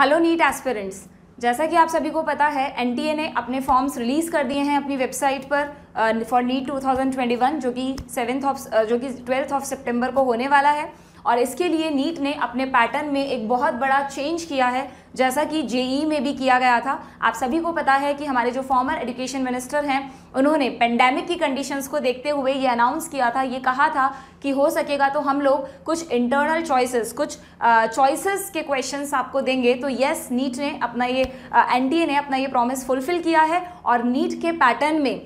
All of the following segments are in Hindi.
हेलो नीट एस्पिरेंट्स जैसा कि आप सभी को पता है एन ने अपने फॉर्म्स रिलीज़ कर दिए हैं अपनी वेबसाइट पर फॉर नीट 2021 जो कि सेवन्थ ऑफ uh, जो कि ट्वेल्थ ऑफ सितंबर को होने वाला है और इसके लिए नीट ने अपने पैटर्न में एक बहुत बड़ा चेंज किया है जैसा कि जेई e में भी किया गया था आप सभी को पता है कि हमारे जो फॉर्मर एजुकेशन मिनिस्टर हैं उन्होंने पेंडेमिक की कंडीशंस को देखते हुए ये अनाउंस किया था ये कहा था कि हो सकेगा तो हम लोग कुछ इंटरनल चॉइसेस कुछ चॉइसेस के क्वेश्चंस आपको देंगे तो येस नीट ने अपना ये एनटीए ने अपना ये प्रॉमिस फुलफिल किया है और नीट के पैटर्न में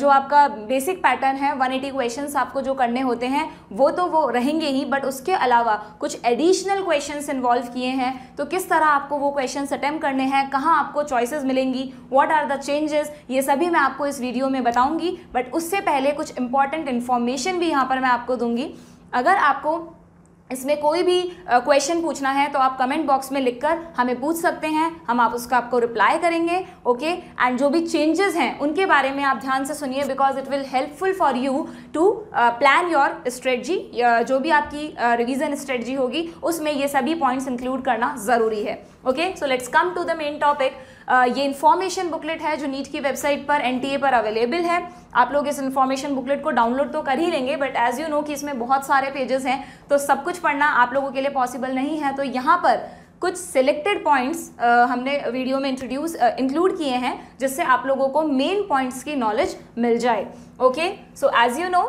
जो आपका बेसिक पैटर्न है 180 एटी क्वेश्चन आपको जो करने होते हैं वो तो वो रहेंगे ही बट उसके अलावा कुछ एडिशनल क्वेश्चन इन्वॉल्व किए हैं तो किस तरह आपको वो क्वेश्चन अटैम्प करने हैं कहाँ आपको चॉइसेस मिलेंगी व्हाट आर द चेंजेस ये सभी मैं आपको इस वीडियो में बताऊंगी बट उससे पहले कुछ इंपॉर्टेंट इन्फॉर्मेशन भी यहाँ पर मैं आपको दूंगी होगी अगर आपको इसमें कोई भी क्वेश्चन पूछना है तो आप कमेंट बॉक्स में लिखकर हमें पूछ सकते हैं हम आप उसका आपको रिप्लाई करेंगे ओके एंड जो भी चेंजेस हैं उनके बारे में आप ध्यान से सुनिए because it will helpful for you to plan your strategy जो भी आपकी रिवीजन uh, स्ट्रेटजी होगी उसमें ये सभी पॉइंट्स इंक्लूड करना ज़रूरी है okay so let's come to the main topic ये इन्फॉर्मेशन बुकलेट है जो नीट की वेबसाइट पर एन पर अवेलेबल है आप लोग इस इन्फॉर्मेशन बुकलेट को डाउनलोड तो कर ही लेंगे बट एज यू नो कि इसमें बहुत सारे पेजेस हैं तो सब कुछ पढ़ना आप लोगों के लिए पॉसिबल नहीं है तो यहाँ पर कुछ सिलेक्टेड पॉइंट्स हमने वीडियो में इंट्रोड्यूस इंक्लूड किए हैं जिससे आप लोगों को मेन पॉइंट्स की नॉलेज मिल जाए okay so as you know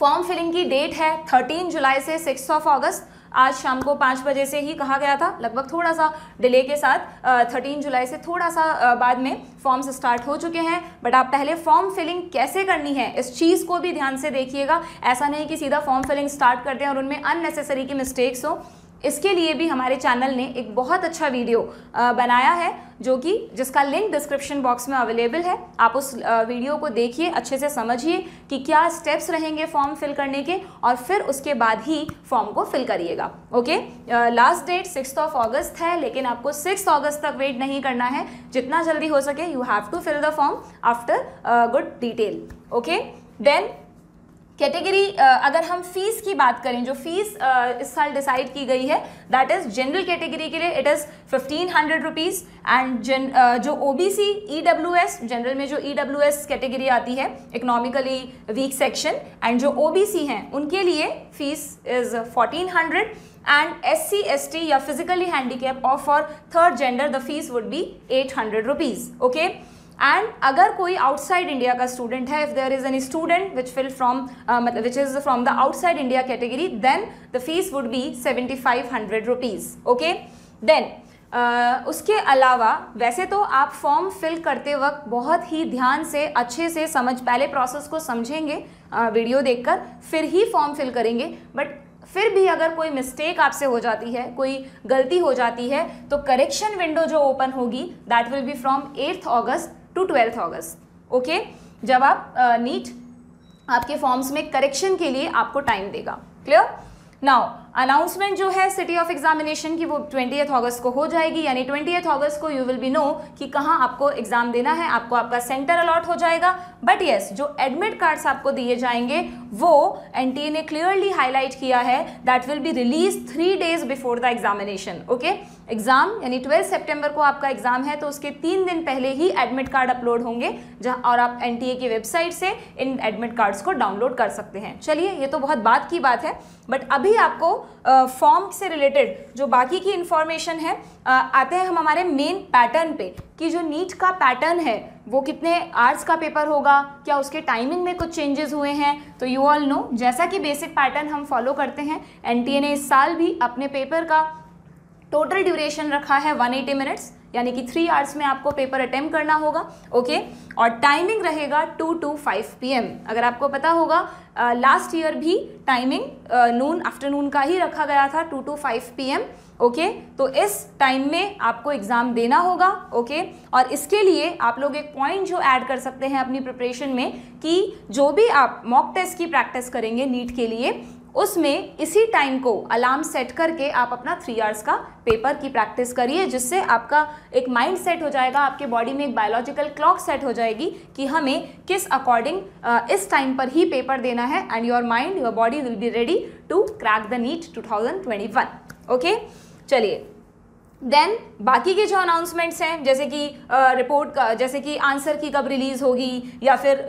form filling की डेट है 13 जुलाई से सिक्स ऑफ अगस्त आज शाम को पाँच बजे से ही कहा गया था लगभग थोड़ा सा डिले के साथ थर्टीन जुलाई से थोड़ा सा बाद में फॉर्म्स स्टार्ट हो चुके हैं बट आप पहले फॉर्म फिलिंग कैसे करनी है इस चीज़ को भी ध्यान से देखिएगा ऐसा नहीं कि सीधा फॉर्म फिलिंग स्टार्ट करते हैं और उनमें अननेसेसरी की मिस्टेक्स हो इसके लिए भी हमारे चैनल ने एक बहुत अच्छा वीडियो बनाया है जो कि जिसका लिंक डिस्क्रिप्शन बॉक्स में अवेलेबल है आप उस वीडियो को देखिए अच्छे से समझिए कि क्या स्टेप्स रहेंगे फॉर्म फिल करने के और फिर उसके बाद ही फॉर्म को फिल करिएगा okay last date six of August है लेकिन आपको सिक्स अगस्त तक वेट नहीं करना है जितना जल्दी हो सके you have to fill the form after good detail okay then category अगर हम फीस की बात करें जो फीस इस साल डिसाइड की गई है दैट इज़ जनरल कैटेगरी के लिए it is fifteen hundred rupees and जो O B C E W S general में जो ई डब्ल्यू एस कैटेगरी आती है इकोनॉमिकली वीक सेक्शन एंड जो ओ बी सी हैं उनके लिए fees is fourteen hundred and S C S T या फिजिकली physically और for third gender the fees would be eight hundred rupees okay and अगर कोई आउटसाइड इंडिया का स्टूडेंट है if there is an student which fill from मतलब which is from the outside India category then the fees would be seventy five hundred rupees okay then Uh, उसके अलावा वैसे तो आप फॉर्म फिल करते वक्त बहुत ही ध्यान से अच्छे से समझ पहले प्रोसेस को समझेंगे वीडियो uh, देखकर फिर ही फॉर्म फिल करेंगे बट फिर भी अगर कोई मिस्टेक आपसे हो जाती है कोई गलती हो जाती है तो करेक्शन विंडो जो ओपन होगी that will be from eighth August to twelfth August okay जब आप नीट आपके फॉर्म्स में करेक्शन के लिए आपको टाइम देगा क्लियर नाउ अनाउंसमेंट जो है सिटी ऑफ एग्जामिनेशन की वो ट्वेंटी अगस्त को हो जाएगी यानी ट्वेंटी अगस्त को यू विल बी नो कि कहाँ आपको एग्जाम देना है आपको आपका सेंटर अलॉट हो जाएगा बट येस yes, जो एडमिट कार्ड्स आपको दिए जाएंगे वो एन ने क्लियरली हाईलाइट किया है that will be release three days before the examination okay exam यानी ट्वेल्थ सेप्टेम्बर को आपका एग्जाम है तो उसके तीन दिन पहले ही एडमिट कार्ड अपलोड होंगे जहां और आप ए की वेबसाइट से इन एडमिट कार्ड्स को डाउनलोड कर सकते हैं चलिए ये तो बहुत बात की बात है बट अभी अभी आपको फॉर्म से रिलेटेड जो बाकी की इन्फॉर्मेशन है आ, आते हैं हम हमारे मेन पैटर्न पे कि जो नीट का पैटर्न है वो कितने आर्ट्स का पेपर होगा क्या उसके टाइमिंग में कुछ चेंजेस हुए हैं तो यू ऑल नो जैसा कि बेसिक पैटर्न हम फॉलो करते हैं एन इस साल भी अपने पेपर का टोटल ड्यूरेशन रखा है 180 मिनट्स यानी कि थ्री आवर्स में आपको पेपर अटैम्प्ट करना होगा ओके और टाइमिंग रहेगा टू टू फाइव पी अगर आपको पता होगा लास्ट ईयर भी टाइमिंग नून आफ्टरनून का ही रखा गया था two to five P okay तो इस टाइम में आपको एग्ज़ाम देना होगा ओके और इसके लिए आप लोग एक पॉइंट जो ऐड कर सकते हैं अपनी प्रिपरेशन में कि जो भी आप मॉक टेस्ट की प्रैक्टिस करेंगे नीट के लिए उसमें इसी टाइम को अलार्म सेट करके आप अपना थ्री आवर्स का पेपर की प्रैक्टिस करिए जिससे आपका एक माइंड सेट हो जाएगा आपके बॉडी में एक बायोलॉजिकल क्लॉक सेट हो जाएगी कि हमें किस अकॉर्डिंग इस टाइम पर ही पेपर देना है and your mind your body will be ready to crack the NEET 2021 okay चलिए देन बाकी के जो अनाउंसमेंट्स हैं जैसे कि रिपोर्ट का जैसे कि आंसर की कब रिलीज़ होगी या फिर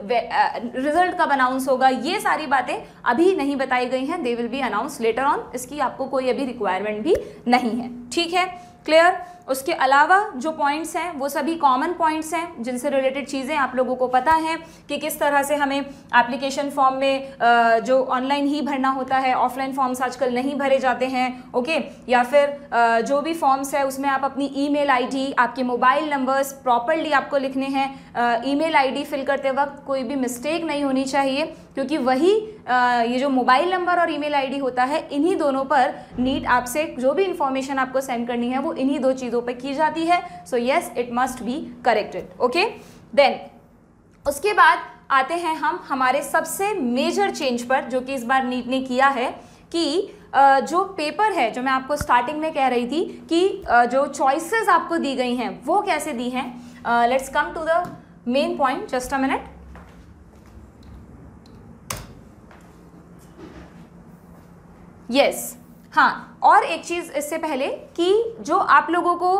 रिजल्ट कब अनाउंस होगा ये सारी बातें अभी नहीं बताई गई हैं they will be announce later on इसकी आपको कोई अभी रिक्वायरमेंट भी नहीं है ठीक है क्लियर उसके अलावा जो पॉइंट्स हैं वो सभी कॉमन पॉइंट्स हैं जिनसे रिलेटेड चीज़ें आप लोगों को पता है कि किस तरह से हमें एप्लीकेशन फॉर्म में जो ऑनलाइन ही भरना होता है ऑफलाइन फॉर्म्स आजकल नहीं भरे जाते हैं ओके या फिर जो भी फॉर्म्स है उसमें आप अपनी ई मेल आपके मोबाइल नंबर्स प्रॉपरली आपको लिखने हैं ई मेल फिल करते वक्त कोई भी मिस्टेक नहीं होनी चाहिए क्योंकि वही ये जो मोबाइल नंबर और ईमेल आईडी होता है इन्हीं दोनों पर नीट आपसे जो भी इंफॉर्मेशन आपको सेंड करनी है वो इन्हीं दो चीज़ों चीज़ों पर की जाती है so yes it must be corrected okay then उसके बाद आते हैं हम हमारे सबसे मेजर चेंज पर जो कि इस बार नीट ने किया है कि जो पेपर है जो मैं आपको स्टार्टिंग में कह रही थी कि जो चॉइसेस आपको दी गई हैं वो कैसे दी हैं let's come to the main point just a minute yes हाँ और एक चीज़ इससे पहले कि जो आप लोगों को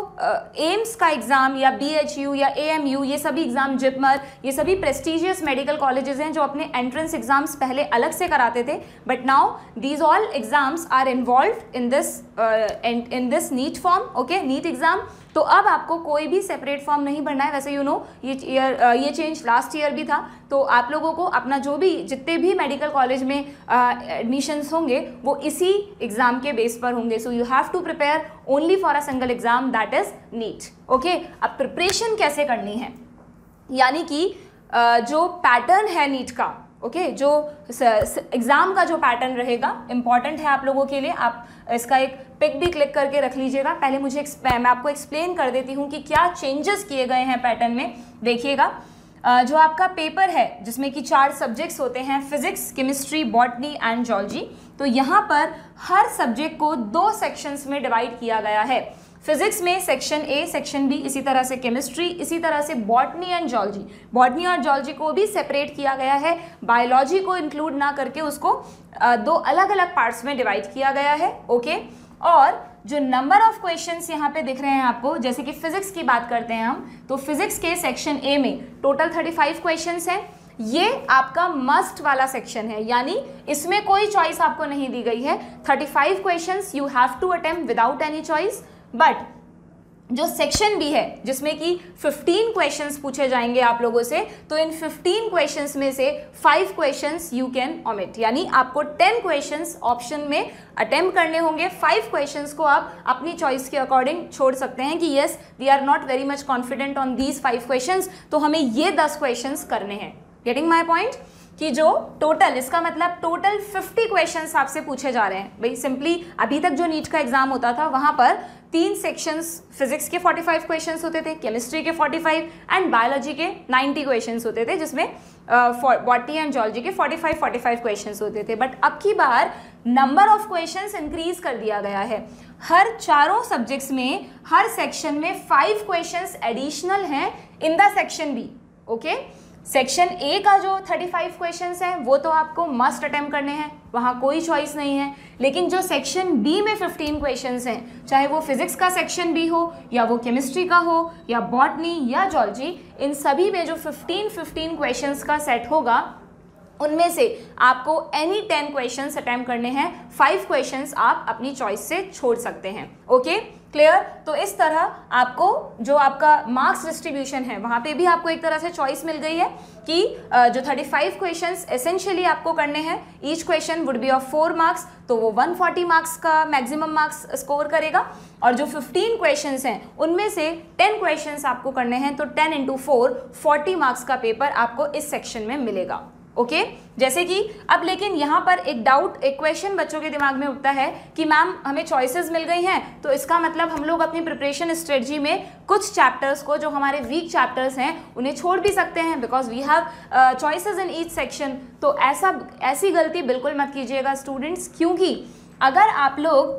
एम्स का एग्ज़ाम या बीएचयू या एएमयू ये सभी एग्ज़ाम जिपमर ये सभी प्रेस्टिजियस मेडिकल कॉलेजेस हैं जो अपने एंट्रेंस एग्ज़ाम्स पहले अलग से कराते थे but now these all exams are involve in this in this NEET form okay NEET exam तो अब आपको कोई भी सेपरेट फॉर्म नहीं भरना है वैसे यू नो ये ईयर ये चेंज लास्ट ईयर भी था तो आप लोगों को अपना जो भी जितने भी मेडिकल कॉलेज में एडमिशन्स होंगे वो इसी एग्ज़ाम के बेस पर होंगे so you have to prepare only for a single exam that is NEET okay अब प्रिपरेशन कैसे करनी है यानी कि uh, जो पैटर्न है नीट का ओके okay, जो एग्ज़ाम का जो पैटर्न रहेगा इंपॉर्टेंट है आप लोगों के लिए आप इसका एक पिक भी क्लिक करके रख लीजिएगा पहले मुझे मैं आपको एक्सप्लेन कर देती हूँ कि क्या चेंजेस किए गए हैं पैटर्न में देखिएगा जो आपका पेपर है जिसमें कि चार सब्जेक्ट्स होते हैं physics chemistry botany and zoology तो यहाँ पर हर सब्जेक्ट को दो सेक्शंस में डिवाइड किया गया है फिजिक्स में सेक्शन ए सेक्शन बी इसी तरह से केमिस्ट्री इसी तरह से बॉटनी एंड जॉलजी बॉटनी और जॉलजी को भी सेपरेट किया गया है बायोलॉजी को इंक्लूड ना करके उसको दो अलग अलग पार्ट्स में डिवाइड किया गया है ओके और जो नंबर ऑफ क्वेश्चंस यहाँ पे दिख रहे हैं आपको जैसे कि फिजिक्स की बात करते हैं हम तो फिजिक्स के सेक्शन ए में टोटल 35 क्वेश्चन हैं ये आपका मस्ट वाला सेक्शन है यानी इसमें कोई चॉइस आपको नहीं दी गई है 35 question you have to attempt without any choice but जो सेक्शन बी है जिसमें कि 15 क्वेश्चंस पूछे जाएंगे आप लोगों से तो इन 15 क्वेश्चंस में से 5 क्वेश्चंस यू कैन ऑमिट यानी आपको 10 क्वेश्चंस ऑप्शन में अटेम्प्ट करने होंगे 5 क्वेश्चंस को आप अपनी चॉइस के अकॉर्डिंग छोड़ सकते हैं कि yes we are not very much confident on these five question तो हमें ये दस क्वेश्चन करने हैं गेटिंग माई पॉइंट कि जो टोटल इसका मतलब टोटल 50 क्वेश्चंस आपसे पूछे जा रहे हैं भाई सिंपली अभी तक जो नीट का एग्जाम होता था वहां पर तीन सेक्शंस फिजिक्स के 45 क्वेश्चंस होते थे केमिस्ट्री के 45 एंड बायोलॉजी के 90 क्वेश्चंस होते थे जिसमें बॉटनी एंड जॉलॉजी के 45 45 क्वेश्चंस होते थे बट अब की बार नंबर ऑफ क्वेश्चंस इंक्रीज कर दिया गया है हर चारों सब्जेक्ट्स में हर सेक्शन में फाइव क्वेश्चंस एडिशनल हैं in the section B okay okay? Section A का जो 35 क्वेश्चंस हैं वो तो आपको मस्ट अटेम्प्ट करने हैं वहाँ कोई चॉइस नहीं है लेकिन जो सेक्शन बी में 15 क्वेश्चंस हैं चाहे वो फिजिक्स का सेक्शन बी हो या वो केमिस्ट्री का हो या बॉटनी या जॉलजी इन सभी में जो 15 15 क्वेश्चंस का सेट होगा उनमें से आपको एनी टेन क्वेश्चन अटैम्प्ट करने हैं फाइव क्वेश्चन आप अपनी चॉइस से छोड़ सकते हैं ओके okay? क्लियर तो इस तरह आपको जो आपका मार्क्स डिस्ट्रीब्यूशन है वहाँ पे भी आपको एक तरह से चॉइस मिल गई है कि जो 35 क्वेश्चन एसेंशियली आपको करने हैं each question would be of four marks तो वो 140 मार्क्स का मैक्सिमम मार्क्स स्कोर करेगा और जो 15 क्वेश्चन हैं उनमें से 10 क्वेश्चन आपको करने हैं तो 10 इंटू फोर मार्क्स का पेपर आपको इस सेक्शन में मिलेगा ओके जैसे कि अब लेकिन यहाँ पर एक डाउट एक क्वेश्चन बच्चों के दिमाग में उठता है कि मैम हमें चॉइसेस मिल गई हैं तो इसका मतलब हम लोग अपनी प्रिपरेशन स्ट्रेटजी में कुछ चैप्टर्स को जो हमारे वीक चैप्टर्स हैं उन्हें छोड़ भी सकते हैं because we have choices in each section तो ऐसा ऐसी गलती बिल्कुल मत कीजिएगा स्टूडेंट्स क्योंकि अगर आप लोग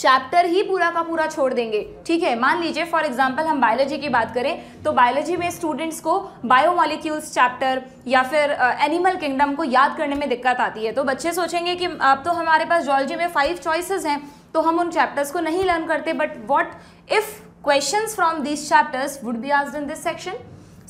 चैप्टर ही पूरा का पूरा छोड़ देंगे ठीक है मान लीजिए फॉर एग्जाम्पल हम बायोलॉजी की बात करें तो बायोलॉजी में स्टूडेंट्स को बायोमोलिक्यूल्स चैप्टर या फिर एनिमल uh, किंगडम को याद करने में दिक्कत आती है तो बच्चे सोचेंगे कि अब तो हमारे पास जॉलॉजी में फाइव चॉइसेस हैं तो हम उन चैप्टर्स को नहीं लर्न करते but what if question from this chapters would be आज in this section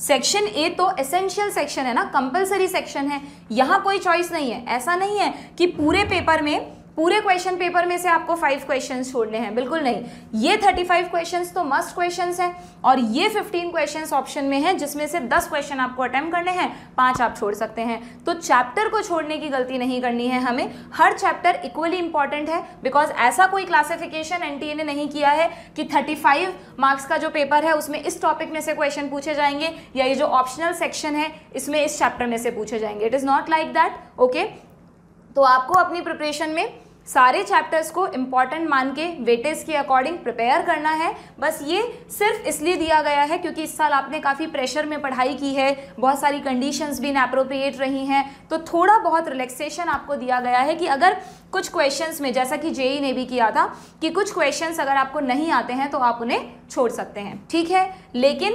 section A तो एसेंशियल सेक्शन है ना कंपलसरी सेक्शन है यहाँ कोई चॉइस नहीं है ऐसा नहीं है कि पूरे पेपर में पूरे क्वेश्चन पेपर में से आपको फाइव क्वेश्चन छोड़ने हैं बिल्कुल नहीं ये थर्टी फाइव क्वेश्चन तो मस्ट क्वेश्चन हैं और ये फिफ्टीन क्वेश्चन ऑप्शन में हैं जिसमें से दस क्वेश्चन आपको अटैम्प्ट करने हैं पांच आप छोड़ सकते हैं तो चैप्टर को छोड़ने की गलती नहीं करनी है हमें हर चैप्टर इक्वली इंपॉर्टेंट है बिकॉज ऐसा कोई क्लासिफिकेशन एन ने नहीं किया है कि फाइव मार्क्स का जो पेपर है उसमें इस टॉपिक में से क्वेश्चन पूछे जाएंगे या ये जो ऑप्शनल सेक्शन है इसमें इस चैप्टर में से पूछे जाएंगे it is not like that okay तो आपको अपनी प्रिपरेशन में सारे चैप्टर्स को इम्पॉर्टेंट मान के वेटेज के अकॉर्डिंग प्रिपेयर करना है बस ये सिर्फ इसलिए दिया गया है क्योंकि इस साल आपने काफ़ी प्रेशर में पढ़ाई की है बहुत सारी कंडीशंस भी इनअप्रोप्रिएट रही हैं तो थोड़ा बहुत रिलैक्सेशन आपको दिया गया है कि अगर कुछ क्वेश्चंस में जैसा कि जेई e ने भी किया था कि कुछ क्वेश्चंस अगर आपको नहीं आते हैं तो आप उन्हें छोड़ सकते हैं ठीक है लेकिन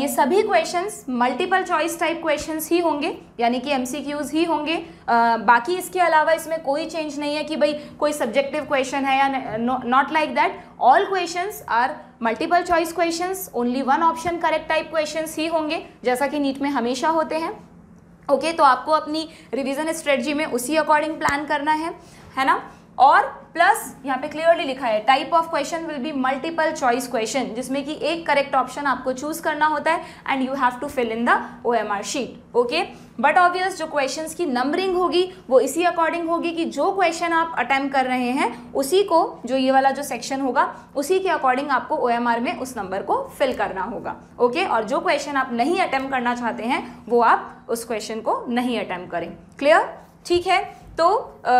ये सभी questions multiple choice type questions ही होंगे यानी कि एमसीक्यूज ही होंगे आ, बाकी इसके अलावा इसमें कोई चेंज नहीं है कि भाई कोई सब्जेक्टिव क्वेश्चन है या not like that all question are multiple choice question only one option correct type question ही होंगे जैसा कि नीट में हमेशा होते हैं ओके okay, तो आपको अपनी रिवीजन स्ट्रेटजी में उसी अकॉर्डिंग प्लान करना है है ना और प्लस यहाँ पे क्लियरली लिखा है type of question will be multiple choice question जिसमें कि एक करेक्ट ऑप्शन आपको चूज करना होता है and you have to fill in the O M R sheet okay but obvious जो क्वेश्चंस की नंबरिंग होगी वो इसी अकॉर्डिंग होगी कि जो क्वेश्चन आप अटेम्प कर रहे हैं उसी को जो ये वाला जो सेक्शन होगा उसी के अकॉर्डिंग आपको ओ एम आर में उस नंबर को फिल करना होगा ओके okay? और जो क्वेश्चन आप नहीं अटैम्प्ट करना चाहते हैं वो आप उस क्वेश्चन को नहीं अटेम्प करें क्लियर ठीक है तो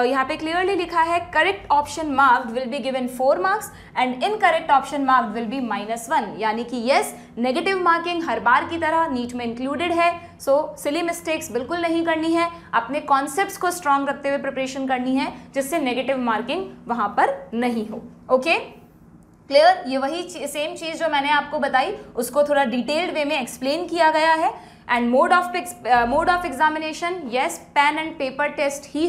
यहाँ पे क्लियरली लिखा है correct option marked will be given four marks and incorrect option marked will be minus one यानी कि यस नेगेटिव मार्किंग हर बार की तरह नीट में इंक्लूडेड है सो सिली मिस्टेक्स बिल्कुल नहीं करनी है अपने कॉन्सेप्ट को स्ट्रांग रखते हुए प्रिपरेशन करनी है जिससे नेगेटिव मार्किंग वहाँ पर नहीं हो ओके okay? क्लियर ये वही सेम चीज़ जो मैंने आपको बताई उसको थोड़ा डिटेल्ड वे में एक्सप्लेन किया गया है and mode of mode of examination yes pen and paper test ही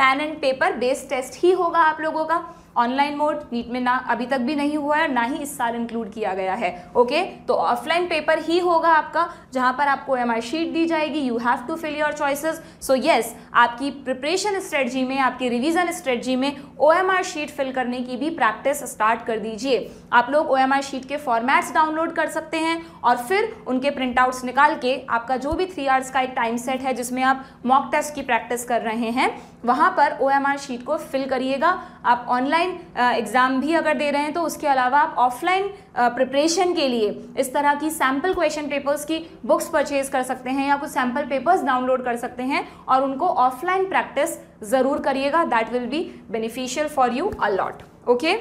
pen and paper based test ही होगा आप लोगों का ऑनलाइन मोड नीट में ना अभी तक भी नहीं हुआ है ना ही इस साल इंक्लूड किया गया है ओके तो ऑफलाइन पेपर ही होगा आपका जहां पर आपको एम शीट दी जाएगी you have to fill your choices so yes आपकी प्रिपरेशन स्ट्रेटजी में आपकी रिविजन स्ट्रेटजी में ओ शीट फिल करने की भी प्रैक्टिस स्टार्ट कर दीजिए आप लोग ओ शीट के फॉर्मेट्स डाउनलोड कर सकते हैं और फिर उनके प्रिंटआउट्स निकाल के आपका जो भी थ्री आवर्स का एक टाइम सेट है जिसमें आप मॉक टेस्ट की प्रैक्टिस कर रहे हैं वहां पर ओ शीट को फिल करिएगा आप ऑनलाइन ऑनलाइन एग्ज़ाम भी अगर दे रहे हैं तो उसके अलावा आप ऑफलाइन प्रिपरेशन के लिए इस तरह की सैम्पल क्वेश्चन पेपर्स की बुक्स परचेज कर सकते हैं या कुछ सैम्पल पेपर्स डाउनलोड कर सकते हैं और उनको ऑफलाइन प्रैक्टिस ज़रूर करिएगा that will be beneficial for you a lot okay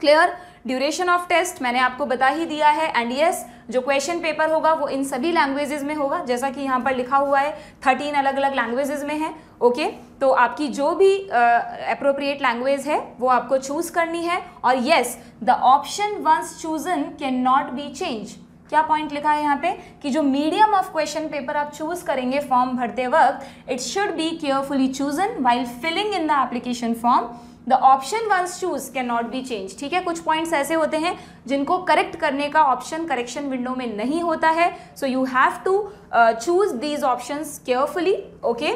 clear duration of test मैंने आपको बता ही दिया है एंड यस yes, जो क्वेश्चन पेपर होगा वो इन सभी लैंग्वेजेज में होगा जैसा कि यहाँ पर लिखा हुआ है थर्टीन अलग अलग लैंग्वेजेज में है ओके okay? तो आपकी जो भी अप्रोप्रिएट uh, लैंग्वेज है वो आपको चूज करनी है और yes the option once chosen can not be change क्या पॉइंट लिखा है यहाँ पे कि जो मीडियम ऑफ क्वेश्चन पेपर आप चूज करेंगे फॉर्म भरते वक्त it should be carefully chosen while filling in the application form the option once choose can not be change ठीक है कुछ पॉइंट्स ऐसे होते हैं जिनको करेक्ट करने का ऑप्शन करेक्शन विंडो में नहीं होता है so you have to choose these option carefully okay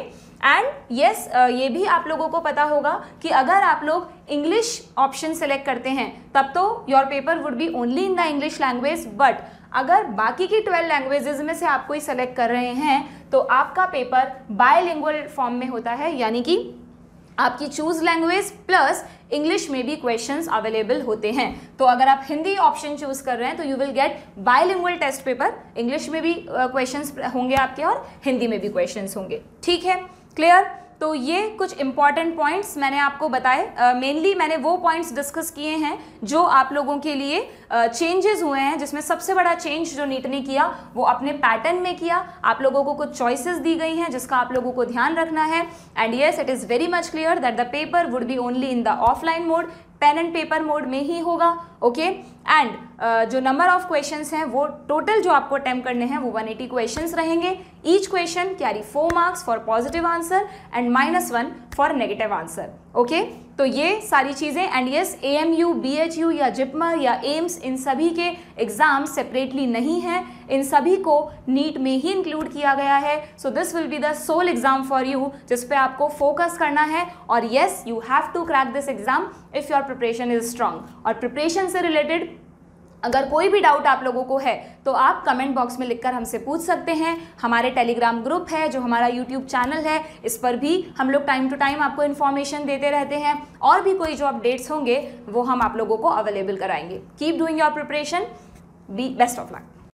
and yes yes, uh, ये भी आप लोगों को पता होगा कि अगर आप लोग इंग्लिश ऑप्शन सेलेक्ट करते हैं तब तो your paper would be only in the English language but अगर बाकी की ट्वेल्व लैंग्वेजेज में से आप कोई सेलेक्ट कर रहे हैं तो आपका पेपर बायलिंगुअल फॉर्म में होता है यानी कि आपकी चूज लैंग्वेज प्लस इंग्लिश में भी क्वेश्चन अवेलेबल होते हैं तो अगर आप हिंदी ऑप्शन चूज कर रहे हैं तो you will get bilingual test paper English में भी क्वेश्चन होंगे आपके और हिंदी में भी क्वेश्चन होंगे ठीक है क्लियर तो ये कुछ इंपॉर्टेंट पॉइंट्स मैंने आपको बताए मेनली uh, मैंने वो पॉइंट्स डिस्कस किए हैं जो आप लोगों के लिए चेंजेस uh, हुए हैं जिसमें सबसे बड़ा चेंज जो नीट ने किया वो अपने पैटर्न में किया आप लोगों को कुछ चॉइसेस दी गई हैं जिसका आप लोगों को ध्यान रखना है and yes it is very much clear that the paper would be only in the offline mode pen and paper mode में ही होगा ओके एंड uh, जो नंबर ऑफ क्वेश्चंस हैं वो टोटल जो आपको अटैम्प्ट करने हैं वो 180 क्वेश्चन रहेंगे each question carry four marks for positive answer and minus one for negative answer okay तो ये सारी चीज़ें and yes A M U B H U या जिपमा या एम्स इन सभी के एग्ज़ाम सेपरेटली नहीं हैं इन सभी को नीट में ही इंक्लूड किया गया है so this will be the sole exam for you जिस पे आपको फोकस करना है और yes you have to crack this exam if your preparation is strong और प्रिपरेशन से रिलेटेड अगर कोई भी डाउट आप लोगों को है तो आप कमेंट बॉक्स में लिखकर हमसे पूछ सकते हैं हमारे टेलीग्राम ग्रुप है जो हमारा यूट्यूब चैनल है इस पर भी हम लोग टाइम टू टाइम आपको इन्फॉर्मेशन देते रहते हैं और भी कोई जो अपडेट्स होंगे वो हम आप लोगों को अवेलेबल कराएंगे keep doing your preparation be best of luck